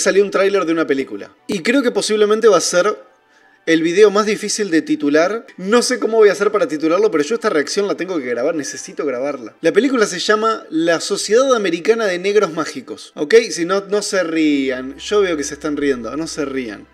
Salió un tráiler de una película. Y creo que posiblemente va a ser el video más difícil de titular. No sé cómo voy a hacer para titularlo, pero yo esta reacción la tengo que grabar, necesito grabarla. La película se llama La Sociedad Americana de Negros Mágicos. ¿Ok? Si no, no se rían. Yo veo que se están riendo, no se rían.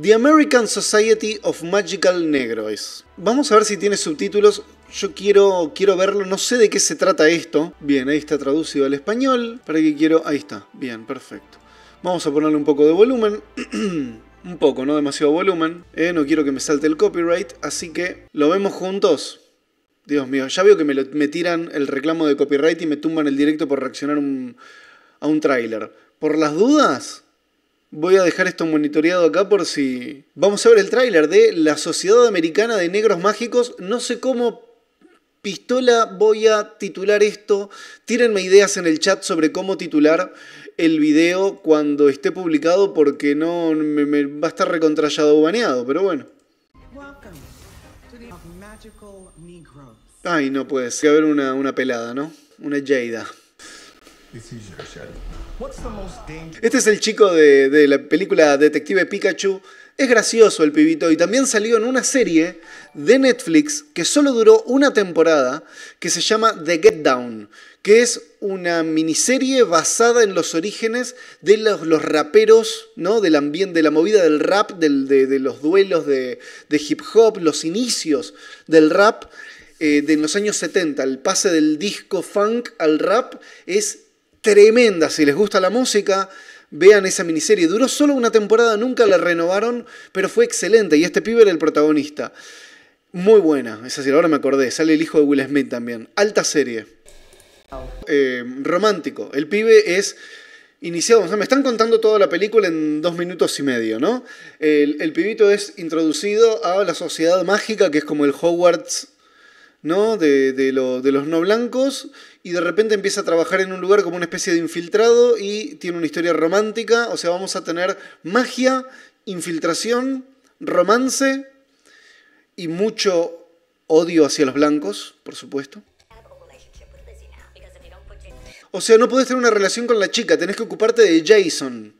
The American Society of Magical Negroes. Vamos a ver si tiene subtítulos. Yo quiero, quiero verlo, no sé de qué se trata esto. Bien, ahí está traducido al español. ¿Para qué quiero? Ahí está. Bien, perfecto. Vamos a ponerle un poco de volumen. un poco, no demasiado volumen. Eh, no quiero que me salte el copyright, así que lo vemos juntos. Dios mío, ya veo que me, tiran el reclamo de copyright y me tumban el directo por reaccionar a un tráiler. Por las dudas, voy a dejar esto monitoreado acá por si... Vamos a ver el tráiler de La Sociedad Americana de Negros Mágicos. No sé cómo pistola voy a titular esto. Tírenme ideas en el chat sobre cómo titular el video cuando esté publicado porque no me, va a estar recontrallado o baneado, pero bueno. Ay, no puede que haber una, una pelada, ¿no? Una Jada. Este es el chico de, la película Detective Pikachu. Es gracioso el pibito y también salió en una serie de Netflix que solo duró una temporada que se llama The Get Down, que es una miniserie basada en los orígenes de los, raperos, ¿no? Del ambiente, de la movida del rap, de, los duelos de, hip hop, los inicios del rap. Eh, de los años 70, el pase del disco funk al rap es tremenda. Si les gusta la música, vean esa miniserie. Duró solo una temporada, nunca la renovaron, pero fue excelente. Y este pibe era el protagonista. Muy buena, es decir, ahora me acordé, sale el hijo de Will Smith también. Alta serie. Eh, romántico. El pibe es iniciado, o sea, me están contando toda la película en dos minutos y medio, ¿no? El, el pibito es introducido a la sociedad mágica, que es como el Hogwarts ¿no? De, de, los no blancos y de repente empieza a trabajar en un lugar como una especie de infiltrado y tiene una historia romántica, o sea, vamos a tener magia, infiltración, romance y mucho odio hacia los blancos, por supuesto. O sea, no puedes tener una relación con la chica, tenés que ocuparte de Jason.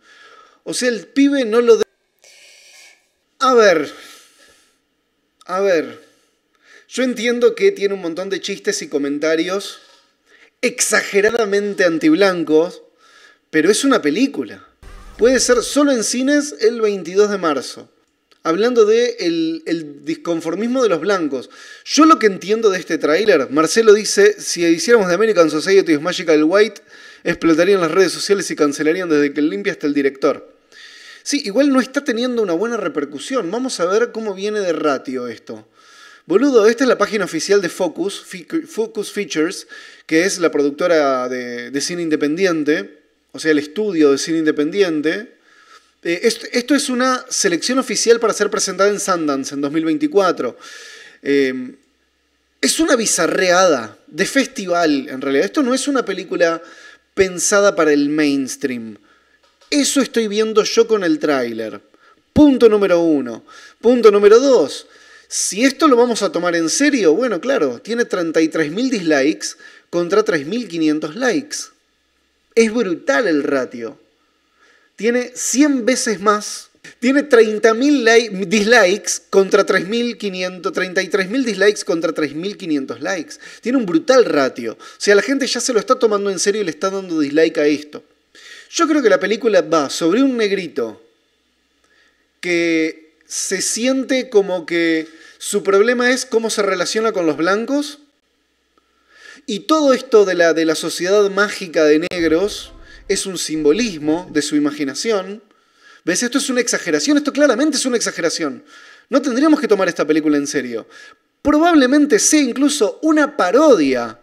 O sea, el pibe no lo... A ver. A ver. Yo entiendo que tiene un montón de chistes y comentarios exageradamente anti-blancos, pero es una película. Puede ser solo en cines el 22 de marzo. Hablando de el, disconformismo de los blancos. Yo lo que entiendo de este tráiler, Marcelo dice, si hiciéramos de American Society of Magical White, explotarían las redes sociales y cancelarían desde que limpia hasta el director. Sí, igual no está teniendo una buena repercusión. Vamos a ver cómo viene de ratio esto. Boludo, esta es la página oficial de Focus, Focus Features, que es la productora de, cine independiente, o sea, el estudio de cine independiente. Eh, esto, es una selección oficial para ser presentada en Sundance en 2024. Em, es una bizarreada de festival, en realidad. Esto no es una película pensada para el mainstream. Eso estoy viendo yo con el tráiler. Punto número uno. Punto número dos. Si esto lo vamos a tomar en serio, bueno, claro, tiene 33.000 dislikes contra 3.500 likes. Es brutal el ratio. Tiene 100 veces más. Tiene 30.000 dislikes contra 3.500, 33.000 dislikes contra 3.500 likes. Tiene un brutal ratio. O sea, la gente ya se lo está tomando en serio y le está dando dislike a esto. Yo creo que la película va sobre un negrito que se siente como que su problema es cómo se relaciona con los blancos. Y todo esto de la, de la sociedad mágica de negros es un simbolismo de su imaginación. ¿Ves? Esto es una exageración, esto claramente es una exageración. No tendríamos que tomar esta película en serio. Probablemente sea incluso una parodia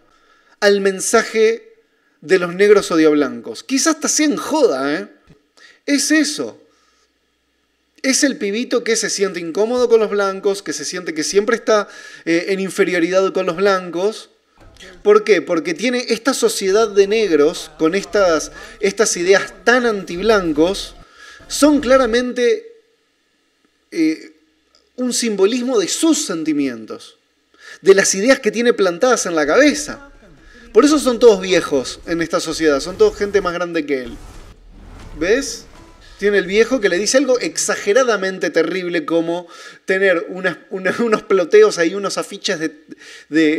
al mensaje de los negros odio blancos. Quizás hasta sea en joda, ¿eh? Es eso. Es el pibito que se siente incómodo con los blancos, que se siente que siempre está eh, en inferioridad con los blancos. ¿Por qué? Porque tiene esta sociedad de negros con estas, estas ideas tan antiblancos, son claramente eh, un simbolismo de sus sentimientos, de las ideas que tiene plantadas en la cabeza. Por eso son todos viejos en esta sociedad, son todos gente más grande que él. ¿Ves? tiene el viejo que le dice algo exageradamente terrible como tener unos ploteos ahí, unos afiches de,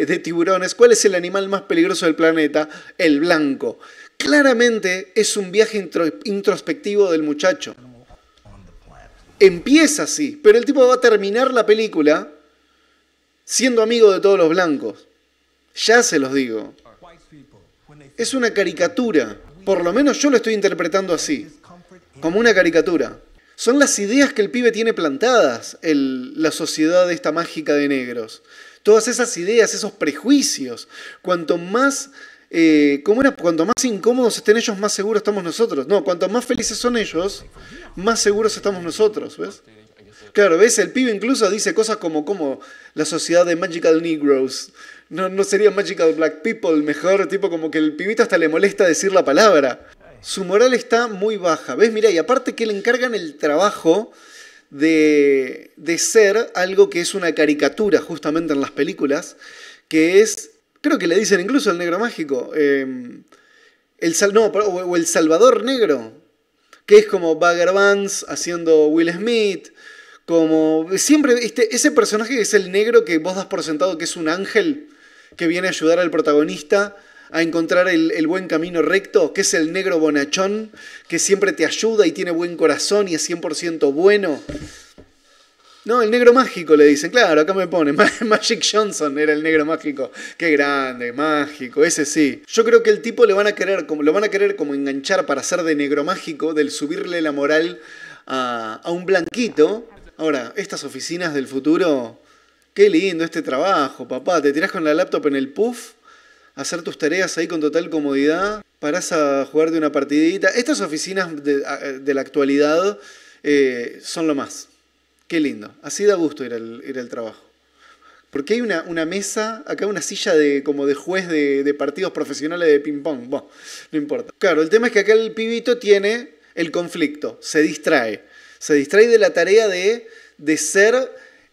de, tiburones. ¿Cuál es el animal más peligroso del planeta? El blanco. Claramente es un viaje introspectivo del muchacho. Empieza así, pero el tipo va a terminar la película siendo amigo de todos los blancos. Ya se los digo. Es una caricatura. Por lo menos yo lo estoy interpretando así como una caricatura. Son las ideas que el pibe tiene plantadas, el, la sociedad de esta mágica de negros. Todas esas ideas, esos prejuicios. Cuanto más eh, era? Cuanto más incómodos estén ellos, más seguros estamos nosotros. No, cuanto más felices son ellos, más seguros estamos nosotros, ¿ves? Claro, ¿ves? El pibe incluso dice cosas como, como la sociedad de Magical Negroes. No, no sería Magical Black People mejor, tipo como que el pibito hasta le molesta decir la palabra. Su moral está muy baja. ¿Ves? Mira, y aparte que le encargan el trabajo de, de ser algo que es una caricatura justamente en las películas, que es, creo que le dicen incluso el negro mágico, em, el, no, o, el Salvador Negro, que es como Bagger Vance haciendo Will Smith, como siempre, este, ese personaje que es el negro que vos das por sentado que es un ángel que viene a ayudar al protagonista a encontrar el, buen camino recto, que es el negro bonachón, que siempre te ayuda y tiene buen corazón y es 100% bueno. No, el negro mágico le dicen, claro, acá me pone, Magic Johnson era el negro mágico. Qué grande, mágico, ese sí. Yo creo que el tipo le van a querer, como, lo van a querer como enganchar para ser de negro mágico, del subirle la moral a, a un blanquito. Ahora, estas oficinas del futuro, qué lindo este trabajo, papá, te tirás con la laptop en el puff hacer tus tareas ahí con total comodidad, parás a jugar de una partidita. Estas oficinas de, la actualidad eh, son lo más. Qué lindo. Así da gusto ir al, trabajo. Porque hay una, mesa, acá una silla de como de juez de, partidos profesionales de ping-pong. no importa. Claro, el tema es que acá el pibito tiene el conflicto, se distrae. Se distrae de la tarea de ser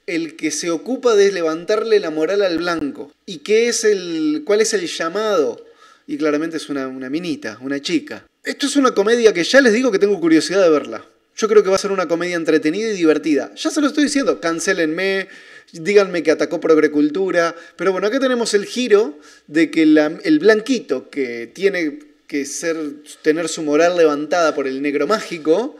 el que se ocupa de levantarle la moral al blanco. ¿Y qué es el, cuál es el llamado? Y claramente es una, minita, una chica. Esto es una comedia que ya les digo que tengo curiosidad de verla. Yo creo que va a ser una comedia entretenida y divertida. Ya se lo estoy diciendo, cancelenme, díganme que atacó agricultura. Pero bueno, acá tenemos el giro de que el blanquito que tiene que ser, tener su moral levantada por el negro mágico,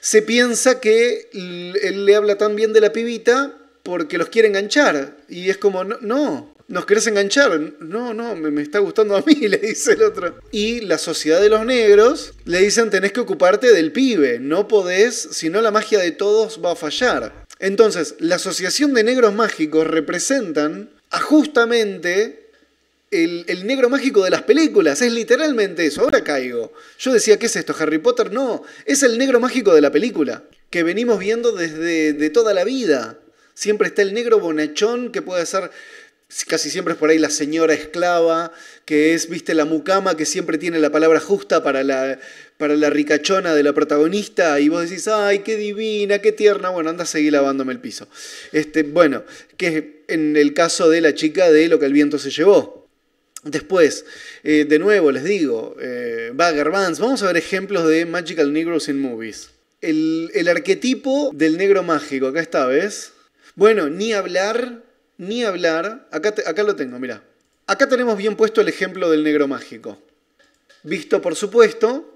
se piensa que él le habla tan bien de la pibita porque los quiere enganchar. Y es como, no, nos querés enganchar. No, no, me, me, está gustando a mí, le dice el otro. Y la sociedad de los negros le dicen tenés que ocuparte del pibe, no podés, si no la magia de todos va a fallar. Entonces, la Asociación de Negros Mágicos representan a justamente el, negro mágico de las películas, es literalmente eso, ahora caigo. Yo decía, ¿qué es esto? Harry Potter no, es el negro mágico de la película, que venimos viendo desde de toda la vida. Siempre está el negro bonachón que puede ser casi siempre es por ahí la señora esclava, que es, viste, la mucama que siempre tiene la palabra justa para la, para la ricachona de la protagonista, y vos decís, ay, qué divina, qué tierna, bueno, anda a seguir lavándome el piso. Este, bueno, que es en el caso de la chica de lo que el viento se llevó, Después, eh, de nuevo les digo, eh, Bagger Vance, vamos a ver ejemplos de Magical Negroes in Movies. El, arquetipo del negro mágico, acá está, ¿ves? Bueno, ni hablar, ni hablar. Acá, acá lo tengo, mira. Acá tenemos bien puesto el ejemplo del negro mágico. Visto, por supuesto,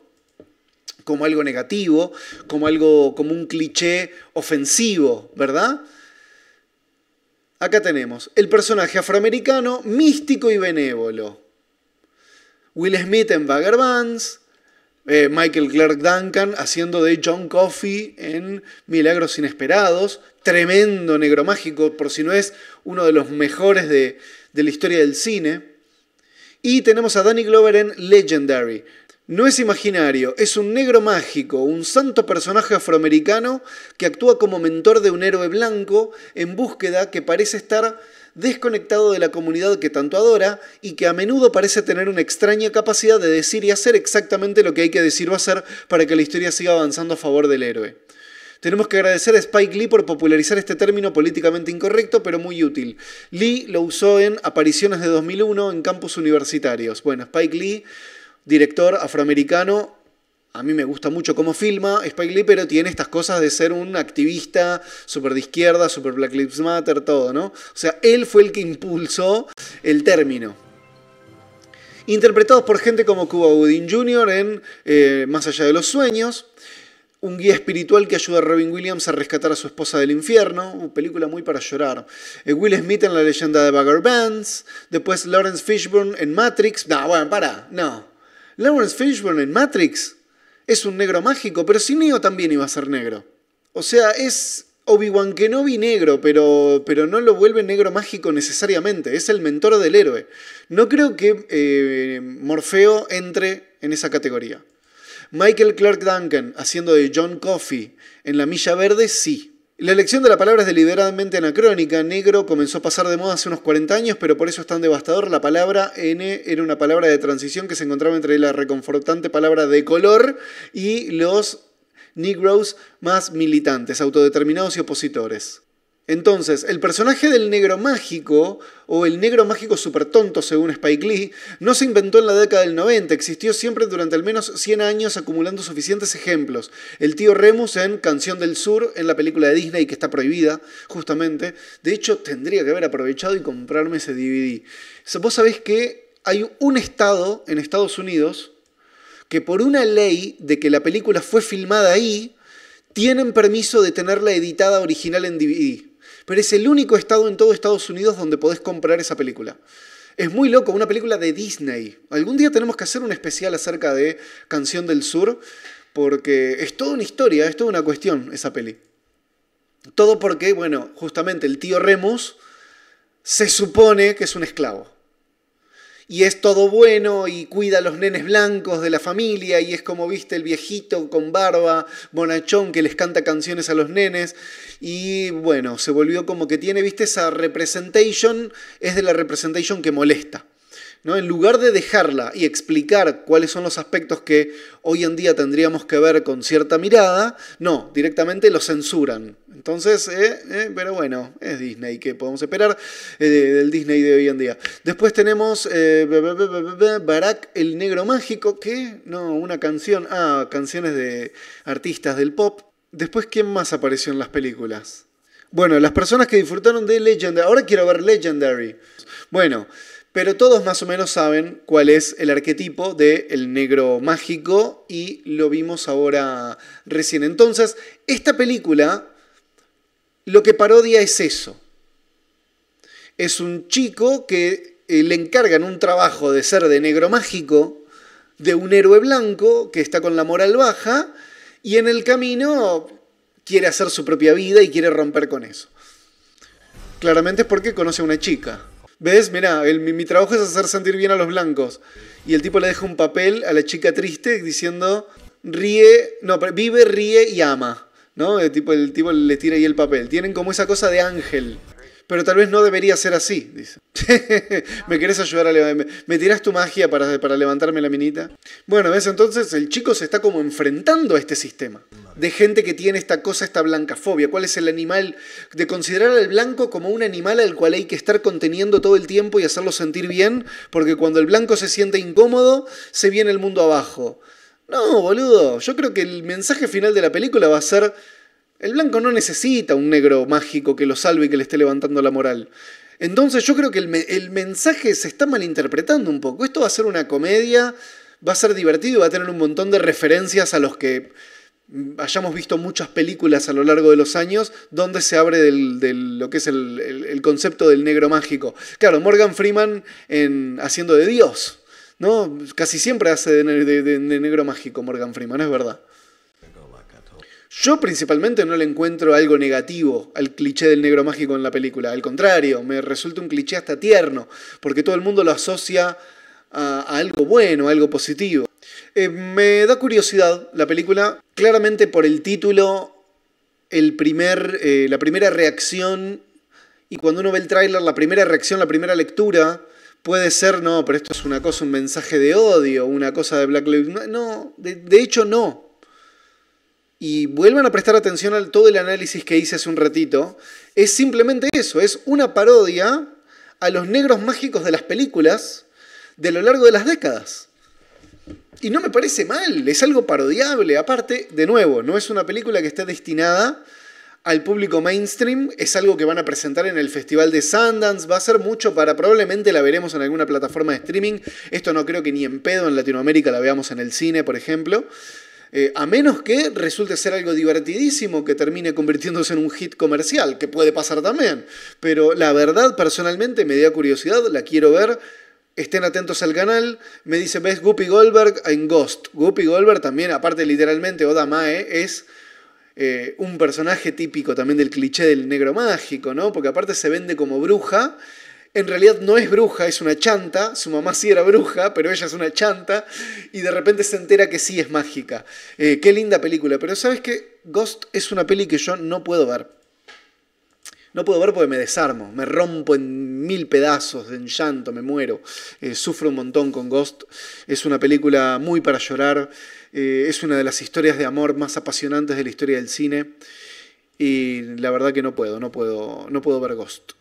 como algo negativo, como algo, como un cliché ofensivo, ¿verdad? Acá tenemos el personaje afroamericano místico y benévolo. Will Smith en Bagger eh, Michael Clark Duncan haciendo de John Coffey en Milagros Inesperados, tremendo negro mágico, por si no es uno de los mejores de, de la historia del cine. Y tenemos a Danny Glover en Legendary, no es imaginario, es un negro mágico, un santo personaje afroamericano que actúa como mentor de un héroe blanco en búsqueda que parece estar desconectado de la comunidad que tanto adora y que a menudo parece tener una extraña capacidad de decir y hacer exactamente lo que hay que decir o hacer para que la historia siga avanzando a favor del héroe. Tenemos que agradecer a Spike Lee por popularizar este término políticamente incorrecto, pero muy útil. Lee lo usó en Apariciones de 2001 en campus universitarios. Bueno, Spike Lee director afroamericano. A mí me gusta mucho cómo filma Spike Lee, pero tiene estas cosas de ser un activista súper de izquierda, súper Black Lives Matter, todo, ¿no? O sea, él fue el que impulsó el término interpretados por gente como Cuba Gooding Jr. en eh, Más allá de los sueños, un guía espiritual que ayuda a Robin Williams a rescatar a su esposa del infierno, una película muy para llorar. Eh, Will Smith en La leyenda de Bagger Bands, después Lawrence Fishburne en Matrix. No, bueno, para, no. Lawrence Fishburne en Matrix es un negro mágico, pero sin Neo también iba a ser negro. O sea, es Obi-Wan Kenobi negro, pero, pero no lo vuelve negro mágico necesariamente. Es el mentor del héroe. No creo que eh, Morfeo entre en esa categoría. Michael Clark Duncan haciendo de John Coffey en La Milla Verde, sí. La elección de la palabra es deliberadamente anacrónica. Negro comenzó a pasar de moda hace unos 40 años, pero por eso es tan devastador. La palabra N era una palabra de transición que se encontraba entre la reconfortante palabra de color y los negros más militantes, autodeterminados y opositores. Entonces, el personaje del negro mágico, o el negro mágico super tonto según Spike Lee, no se inventó en la década del 90, existió siempre durante al menos 100 años acumulando suficientes ejemplos. El tío Remus en Canción del Sur, en la película de Disney que está prohibida, justamente. De hecho, tendría que haber aprovechado y comprarme ese DVD. Vos sabés que hay un estado en Estados Unidos que por una ley de que la película fue filmada ahí, tienen permiso de tenerla editada original en DVD. Pero es el único estado en todo Estados Unidos donde podés comprar esa película. Es muy loco, una película de Disney. Algún día tenemos que hacer un especial acerca de Canción del Sur, porque es toda una historia, es toda una cuestión esa peli. Todo porque, bueno, justamente el tío Remus se supone que es un esclavo y es todo bueno y cuida a los nenes blancos de la familia y es como viste el viejito con barba, bonachón que les canta canciones a los nenes y bueno, se volvió como que tiene, viste, esa representation es de la representation que molesta. ¿no? En lugar de dejarla y explicar cuáles son los aspectos que hoy en día tendríamos que ver con cierta mirada, no, directamente lo censuran. Entonces, eh, eh, pero bueno, es Disney, ¿qué podemos esperar eh, del Disney de hoy en día? Después tenemos Barack el Negro Mágico, que, no, una canción, ah, canciones de artistas del pop. Después, ¿quién más apareció en las películas? Bueno, las personas que disfrutaron de Legendary. Ahora quiero ver Legendary. Bueno, pero todos más o menos saben cuál es el arquetipo del el negro mágico y lo vimos ahora recién. Entonces, esta película lo que parodia es eso. Es un chico que eh, le encargan un trabajo de ser de negro mágico, de un héroe blanco que está con la moral baja y en el camino quiere hacer su propia vida y quiere romper con eso. Claramente es porque conoce a una chica. ¿Ves? Mira, mi, trabajo es hacer sentir bien a los blancos. Y el tipo le deja un papel a la chica triste diciendo, ríe, no, vive, ríe y ama. ¿No? El tipo, el tipo le tira ahí el papel. Tienen como esa cosa de ángel pero tal vez no debería ser así, dice. ¿Me querés ayudar a levantarme? ¿Me tirás tu magia para, para levantarme la minita? Bueno, ¿ves? Entonces el chico se está como enfrentando a este sistema de gente que tiene esta cosa, esta blancafobia. ¿Cuál es el animal? De considerar al blanco como un animal al cual hay que estar conteniendo todo el tiempo y hacerlo sentir bien, porque cuando el blanco se siente incómodo, se viene el mundo abajo. No, boludo, yo creo que el mensaje final de la película va a ser el blanco no necesita un negro mágico que lo salve y que le esté levantando la moral. Entonces yo creo que el, mensaje se está malinterpretando un poco. Esto va a ser una comedia, va a ser divertido y va a tener un montón de referencias a los que hayamos visto muchas películas a lo largo de los años donde se abre del, lo que es el, concepto del negro mágico. Claro, Morgan Freeman en, haciendo de Dios, ¿no? Casi siempre hace de negro mágico Morgan Freeman, es verdad. Yo principalmente no le encuentro algo negativo al cliché del negro mágico en la película. Al contrario, me resulta un cliché hasta tierno, porque todo el mundo lo asocia a, algo bueno, a algo positivo. Eh, me da curiosidad la película, claramente por el título, el primer, eh, la primera reacción, y cuando uno ve el tráiler, la primera reacción, la primera lectura, puede ser, no, pero esto es una cosa, un mensaje de odio, una cosa de Black Lives Matter. No, de hecho no, y vuelvan a prestar atención a todo el análisis que hice hace un ratito, es simplemente eso, es una parodia a los negros mágicos de las películas de lo largo de las décadas. Y no me parece mal, es algo parodiable. Aparte, de nuevo, no es una película que esté destinada al público mainstream, es algo que van a presentar en el Festival de Sundance, va a ser mucho para, probablemente la veremos en alguna plataforma de streaming, esto no creo que ni en pedo en Latinoamérica la veamos en el cine, por ejemplo, eh, a menos que resulte ser algo divertidísimo que termine convirtiéndose en un hit comercial, que puede pasar también. Pero la verdad, personalmente, me dio curiosidad, la quiero ver. Estén atentos al canal. Me dice, ¿ves Guppy Goldberg en Ghost? Guppy Goldberg también, aparte literalmente, Oda Mae es... Eh, un personaje típico también del cliché del negro mágico, ¿no? Porque aparte se vende como bruja en realidad no es bruja, es una chanta, su mamá sí era bruja, pero ella es una chanta, y de repente se entera que sí es mágica. Eh, qué linda película, pero sabes que Ghost es una peli que yo no puedo ver. No puedo ver porque me desarmo, me rompo en mil pedazos, en llanto, me muero. Eh, sufro un montón con Ghost. Es una película muy para llorar. Eh, es una de las historias de amor más apasionantes de la historia del cine. Y la verdad que no puedo, no puedo, no puedo ver Ghost.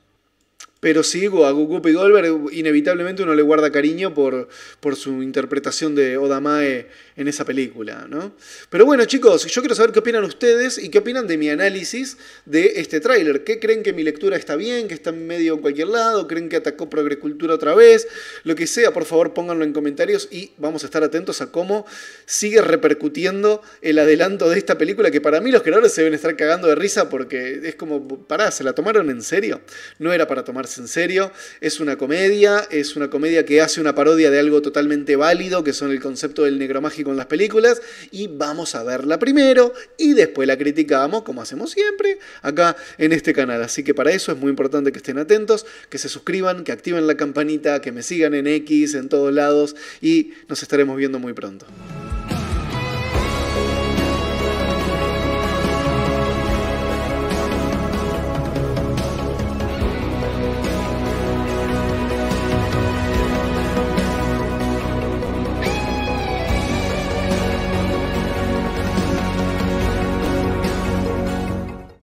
Pero sí, a Gucup y Goldberg inevitablemente uno le guarda cariño por, por su interpretación de Odamae en esa película, ¿no? Pero bueno, chicos, yo quiero saber qué opinan ustedes y qué opinan de mi análisis de este tráiler. ¿Qué creen que mi lectura está bien, que está en medio en cualquier lado? ¿Creen que atacó Proagricultura otra vez? Lo que sea, por favor, pónganlo en comentarios y vamos a estar atentos a cómo sigue repercutiendo el adelanto de esta película que para mí los creadores se deben estar cagando de risa porque es como, pará, ¿se la tomaron en serio? No era para tomarse en serio. Es una comedia, es una comedia que hace una parodia de algo totalmente válido, que son el concepto del negromágico en las películas, y vamos a verla primero y después la criticamos, como hacemos siempre, acá en este canal. Así que para eso es muy importante que estén atentos, que se suscriban, que activen la campanita, que me sigan en X, en todos lados, y nos estaremos viendo muy pronto.